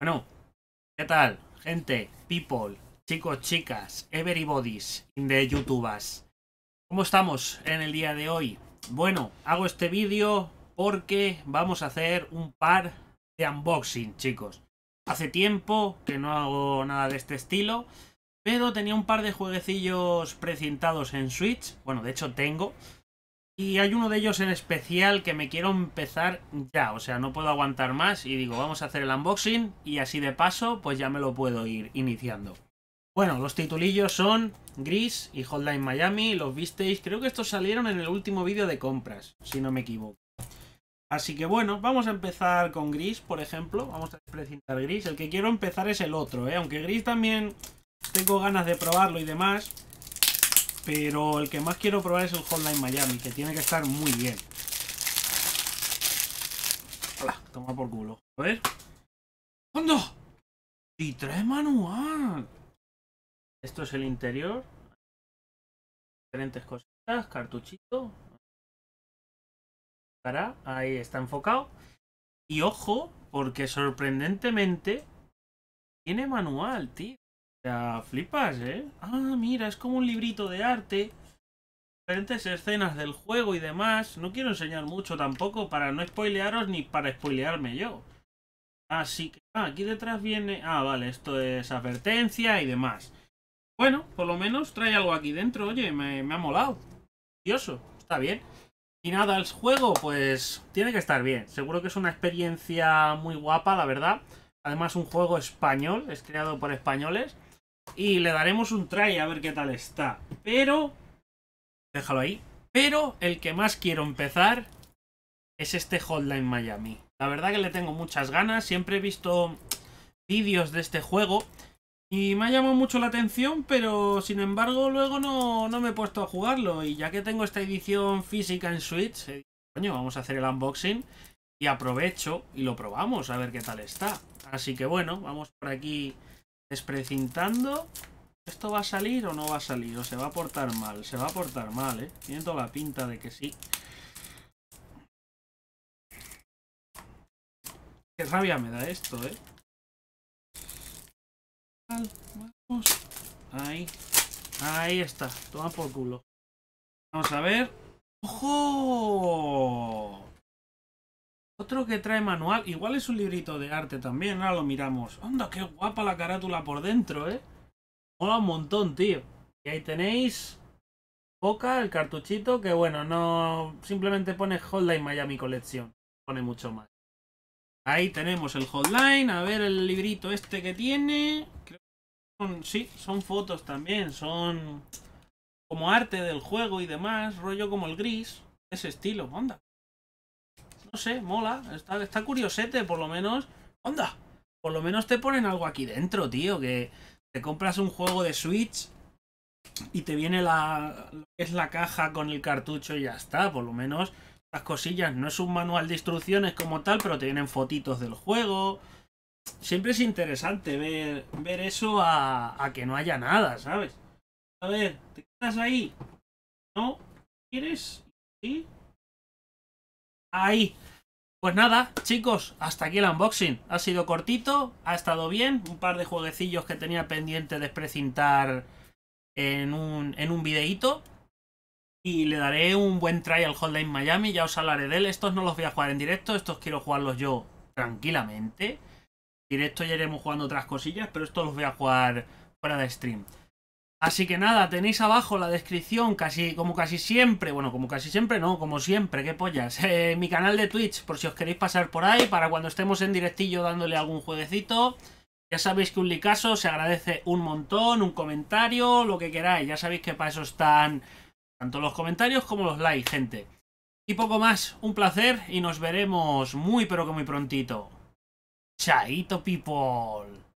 Bueno, ¿qué tal? Gente, people, chicos, chicas, everybody's in the YouTubers. ¿Cómo estamos en el día de hoy? Bueno, hago este vídeo porque vamos a hacer un par de unboxing, chicos. Hace tiempo que no hago nada de este estilo, pero tenía un par de jueguecillos precintados en Switch. Bueno, de hecho tengo. Y hay uno de ellos en especial que me quiero empezar ya, o sea, no puedo aguantar más y digo, vamos a hacer el unboxing y así de paso, pues ya me lo puedo ir iniciando. Bueno, los titulillos son Gris y Hotline Miami, los visteis, creo que estos salieron en el último vídeo de compras, si no me equivoco. Así que bueno, vamos a empezar con Gris, por ejemplo, vamos a presentar Gris, el que quiero empezar es el otro, ¿eh? aunque Gris también tengo ganas de probarlo y demás, pero el que más quiero probar es el Hotline Miami, que tiene que estar muy bien. Hola, toma por culo. A ver. ¿Cuándo? Y trae manual. Esto es el interior. Diferentes cositas, cartuchito. Para, ahí está enfocado. Y ojo, porque sorprendentemente tiene manual, tío sea, flipas, ¿eh? Ah, mira, es como un librito de arte. Diferentes escenas del juego y demás. No quiero enseñar mucho tampoco para no spoilearos ni para spoilearme yo. Así que, ah, aquí detrás viene... Ah, vale, esto es advertencia y demás. Bueno, por lo menos trae algo aquí dentro. Oye, me, me ha molado. Curioso, está bien. Y nada, el juego, pues, tiene que estar bien. Seguro que es una experiencia muy guapa, la verdad. Además, un juego español, es creado por españoles. Y le daremos un try a ver qué tal está. Pero... Déjalo ahí. Pero el que más quiero empezar es este Hotline Miami. La verdad que le tengo muchas ganas. Siempre he visto vídeos de este juego. Y me ha llamado mucho la atención, pero sin embargo luego no, me he puesto a jugarlo. Y ya que tengo esta edición física en Switch, eh, coño, vamos a hacer el unboxing. Y aprovecho y lo probamos a ver qué tal está. Así que bueno, vamos por aquí Desprecintando. ¿Esto va a salir o no va a salir? ¿O se va a portar mal? Se va a portar mal, ¿eh? Tiene toda la pinta de que sí. Qué rabia me da esto, ¿eh? Ahí. Ahí está. Toma por culo. Vamos a ver. ¡Ojo! que trae manual, igual es un librito de arte también, ahora lo miramos. ¡Onda, qué guapa la carátula por dentro, eh! Mola un montón, tío. Y ahí tenéis Poca, el cartuchito, que bueno, no... Simplemente pone Hotline Miami colección, Pone mucho más. Ahí tenemos el Hotline, a ver el librito este que tiene. son, sí, son fotos también, son como arte del juego y demás, rollo como el gris, ese estilo, onda. No sé, mola. Está, está curiosete, por lo menos. ¡Onda! Por lo menos te ponen algo aquí dentro, tío. Que te compras un juego de Switch y te viene la. es la caja con el cartucho y ya está. Por lo menos las cosillas. No es un manual de instrucciones como tal, pero te vienen fotitos del juego. Siempre es interesante ver, ver eso a, a que no haya nada, ¿sabes? A ver, ¿te quedas ahí? ¿No? ¿Quieres? ¿Sí? ahí. Pues nada, chicos, hasta aquí el unboxing. Ha sido cortito, ha estado bien. Un par de jueguecillos que tenía pendiente de precintar en un, en un videíto. Y le daré un buen try al Hotline Miami, ya os hablaré de él. Estos no los voy a jugar en directo, estos quiero jugarlos yo tranquilamente. Directo ya iremos jugando otras cosillas, pero estos los voy a jugar fuera de stream. Así que nada, tenéis abajo la descripción, casi como casi siempre, bueno, como casi siempre no, como siempre, qué pollas, eh, mi canal de Twitch, por si os queréis pasar por ahí, para cuando estemos en directillo dándole algún jueguecito. Ya sabéis que un licaso se agradece un montón, un comentario, lo que queráis, ya sabéis que para eso están tanto los comentarios como los likes, gente. Y poco más, un placer y nos veremos muy pero que muy prontito. Chaito people.